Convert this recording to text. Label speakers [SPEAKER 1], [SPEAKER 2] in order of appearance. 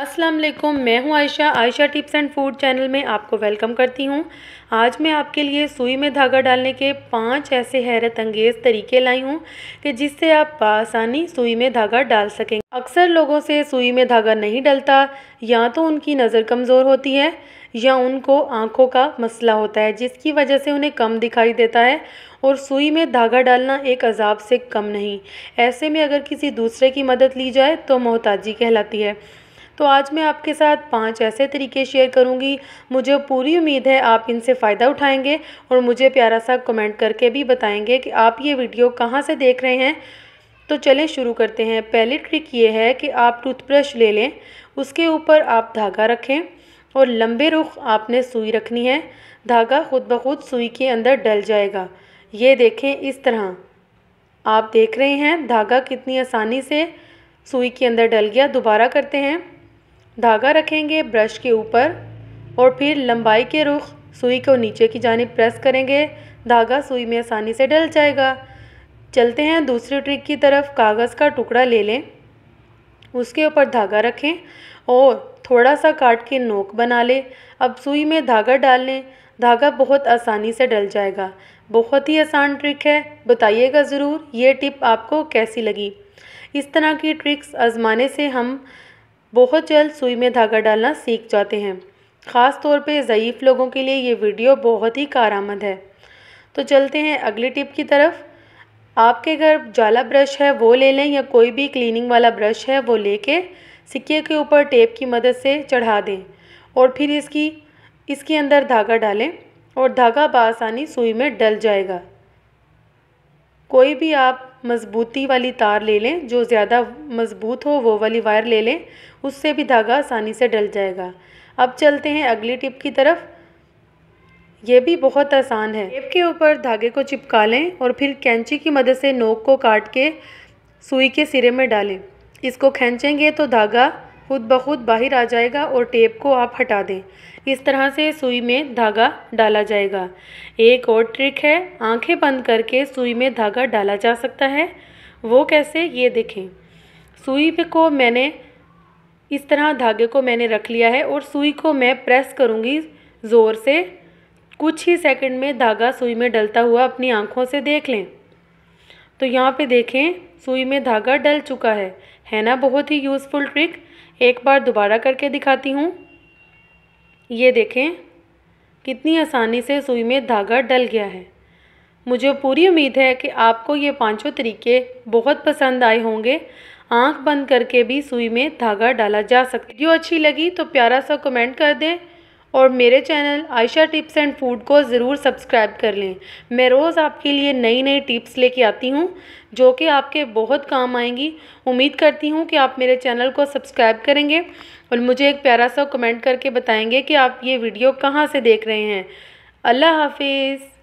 [SPEAKER 1] अस्सलाम वालेकुम मैं हूं Ayesha Ayesha tips and food channel में आपको वेलकम करती हूं आज मैं आपके लिए सुई में धागा डालने के पांच ऐसे हैरत अंगेज़ तरीके लाई हूं कि जिससे आप आसानी सुई में धागा डाल सकें अक्सर लोगों से सुई में धागा नहीं डलता या तो उनकी नज़र कमज़ोर होती है या उनको आँखों का मसला होता है जिसकी वजह से उन्हें कम दिखाई देता है और सुई में धागा डालना एक अजाब से कम नहीं ऐसे में अगर किसी दूसरे की मदद ली जाए तो मोहताजी कहलाती है तो आज मैं आपके साथ पाँच ऐसे तरीके शेयर करूँगी मुझे पूरी उम्मीद है आप इनसे फ़ायदा उठाएँगे और मुझे प्यारा सा कमेंट करके भी बताएँगे कि आप ये वीडियो कहाँ से देख रहे हैं तो चलें शुरू करते हैं पहली ट्रिक ये है कि आप टूथब्रश ले लें उसके ऊपर आप धागा रखें और लंबे रुख आपने सुई रखनी है धागा खुद ब खुद सुई के अंदर डल जाएगा ये देखें इस तरह आप देख रहे हैं धागा कितनी आसानी से सुई के अंदर डल गया दोबारा करते हैं धागा रखेंगे ब्रश के ऊपर और फिर लंबाई के रुख सुई को नीचे की जानब प्रेस करेंगे धागा सुई में आसानी से डल जाएगा चलते हैं दूसरी ट्रिक की तरफ कागज़ का टुकड़ा ले लें उसके ऊपर धागा रखें और थोड़ा सा काट के नोक बना लें अब सुई में धागा डाल लें धागा बहुत आसानी से डल जाएगा बहुत ही आसान ट्रिक है बताइएगा ज़रूर ये टिप आपको कैसी लगी इस तरह की ट्रिक्स आजमाने से हम बहुत जल्द सुई में धागा डालना सीख जाते हैं ख़ास तौर पे ज़यीफ़ लोगों के लिए ये वीडियो बहुत ही कारामद है तो चलते हैं अगली टिप की तरफ आपके घर जाला ब्रश है वो ले लें या कोई भी क्लीनिंग वाला ब्रश है वो लेके सिक्के के ऊपर टेप की मदद से चढ़ा दें और फिर इसकी इसके अंदर धागा डालें और धागा बसानी सुई में डल जाएगा कोई भी आप मज़बूती वाली तार ले लें जो ज़्यादा मज़बूत हो वो वाली वायर ले लें उससे भी धागा आसानी से डल जाएगा अब चलते हैं अगली टिप की तरफ यह भी बहुत आसान है टेप के ऊपर धागे को चिपका लें और फिर कैंची की मदद से नोक को काट के सुई के सिरे में डालें इसको खींचेंगे तो धागा खुद ब खुद बाहर आ जाएगा और टेप को आप हटा दें इस तरह से सुई में धागा डाला जाएगा एक और ट्रिक है आंखें बंद करके सुई में धागा डाला जा सकता है वो कैसे ये देखें सुई को मैंने इस तरह धागे को मैंने रख लिया है और सुई को मैं प्रेस करूँगी ज़ोर से कुछ ही सेकंड में धागा सुई में डलता हुआ अपनी आँखों से देख लें तो यहाँ पे देखें सुई में धागा डल चुका है है ना बहुत ही यूज़फुल ट्रिक एक बार दोबारा करके दिखाती हूँ ये देखें कितनी आसानी से सुई में धागा डल गया है मुझे पूरी उम्मीद है कि आपको ये पांचों तरीके बहुत पसंद आए होंगे आंख बंद करके भी सुई में धागा डाला जा सकता वीडियो अच्छी लगी तो प्यारा सा कमेंट कर दें और मेरे channel Ayesha tips and food को ज़रूर सब्सक्राइब कर लें मैं रोज़ आपके लिए नई नई टिप्स लेके आती हूँ जो कि आपके बहुत काम आएंगी उम्मीद करती हूँ कि आप मेरे चैनल को सब्सक्राइब करेंगे और मुझे एक प्यारा सा कमेंट करके बताएंगे कि आप ये वीडियो कहाँ से देख रहे हैं अल्लाह हाफिज़